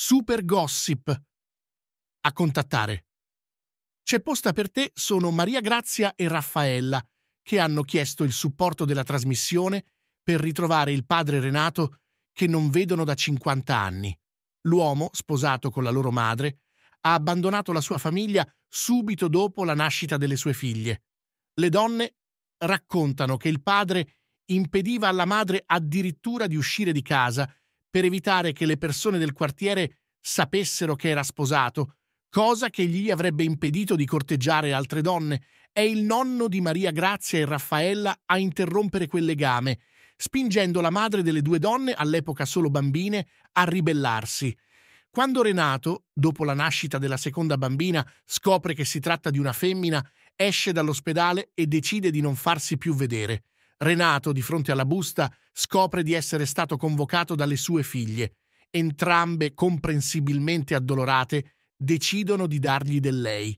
Super Gossip. A contattare. C'è posta per te sono Maria Grazia e Raffaella, che hanno chiesto il supporto della trasmissione per ritrovare il padre Renato che non vedono da 50 anni. L'uomo, sposato con la loro madre, ha abbandonato la sua famiglia subito dopo la nascita delle sue figlie. Le donne raccontano che il padre impediva alla madre addirittura di uscire di casa per evitare che le persone del quartiere sapessero che era sposato, cosa che gli avrebbe impedito di corteggiare altre donne. È il nonno di Maria Grazia e Raffaella a interrompere quel legame, spingendo la madre delle due donne, all'epoca solo bambine, a ribellarsi. Quando Renato, dopo la nascita della seconda bambina, scopre che si tratta di una femmina, esce dall'ospedale e decide di non farsi più vedere. Renato, di fronte alla busta, scopre di essere stato convocato dalle sue figlie. Entrambe, comprensibilmente addolorate, decidono di dargli del lei.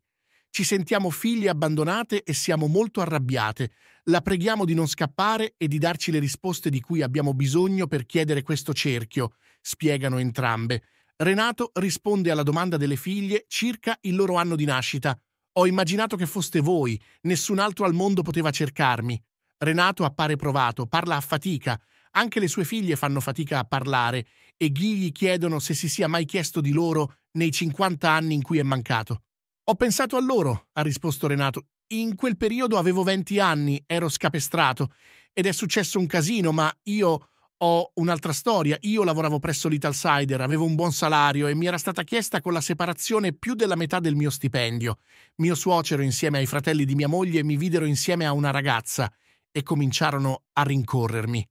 Ci sentiamo figlie abbandonate e siamo molto arrabbiate. La preghiamo di non scappare e di darci le risposte di cui abbiamo bisogno per chiedere questo cerchio, spiegano entrambe. Renato risponde alla domanda delle figlie circa il loro anno di nascita. Ho immaginato che foste voi, nessun altro al mondo poteva cercarmi. Renato appare provato, parla a fatica, anche le sue figlie fanno fatica a parlare e Guy gli chiedono se si sia mai chiesto di loro nei 50 anni in cui è mancato. Ho pensato a loro, ha risposto Renato. In quel periodo avevo 20 anni, ero scapestrato ed è successo un casino, ma io ho un'altra storia. Io lavoravo presso l'Italsider, avevo un buon salario e mi era stata chiesta con la separazione più della metà del mio stipendio. Mio suocero insieme ai fratelli di mia moglie mi videro insieme a una ragazza e cominciarono a rincorrermi.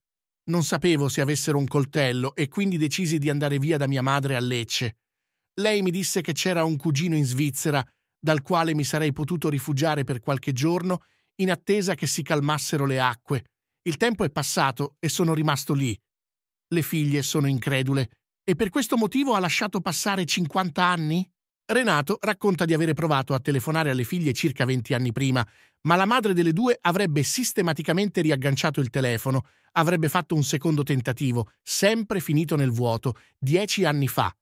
Non sapevo se avessero un coltello e quindi decisi di andare via da mia madre a Lecce. Lei mi disse che c'era un cugino in Svizzera dal quale mi sarei potuto rifugiare per qualche giorno in attesa che si calmassero le acque. Il tempo è passato e sono rimasto lì. Le figlie sono incredule. E per questo motivo ha lasciato passare 50 anni? Renato racconta di avere provato a telefonare alle figlie circa 20 anni prima, ma la madre delle due avrebbe sistematicamente riagganciato il telefono, avrebbe fatto un secondo tentativo, sempre finito nel vuoto, dieci anni fa.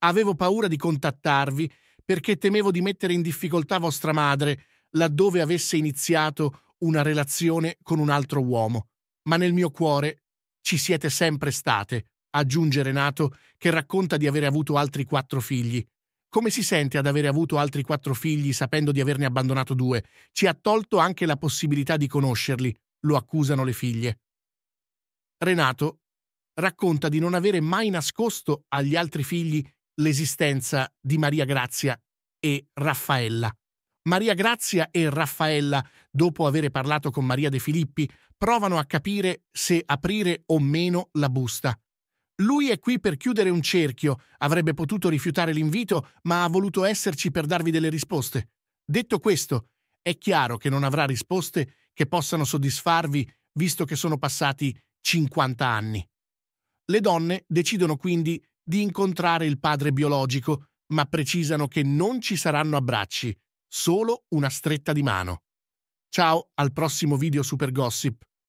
Avevo paura di contattarvi perché temevo di mettere in difficoltà vostra madre, laddove avesse iniziato una relazione con un altro uomo. Ma nel mio cuore ci siete sempre state, aggiunge Renato, che racconta di avere avuto altri quattro figli. Come si sente ad avere avuto altri quattro figli sapendo di averne abbandonato due? Ci ha tolto anche la possibilità di conoscerli, lo accusano le figlie. Renato racconta di non avere mai nascosto agli altri figli l'esistenza di Maria Grazia e Raffaella. Maria Grazia e Raffaella, dopo aver parlato con Maria De Filippi, provano a capire se aprire o meno la busta. Lui è qui per chiudere un cerchio, avrebbe potuto rifiutare l'invito, ma ha voluto esserci per darvi delle risposte. Detto questo, è chiaro che non avrà risposte che possano soddisfarvi, visto che sono passati 50 anni. Le donne decidono quindi di incontrare il padre biologico, ma precisano che non ci saranno abbracci, solo una stretta di mano. Ciao, al prossimo video Super Gossip.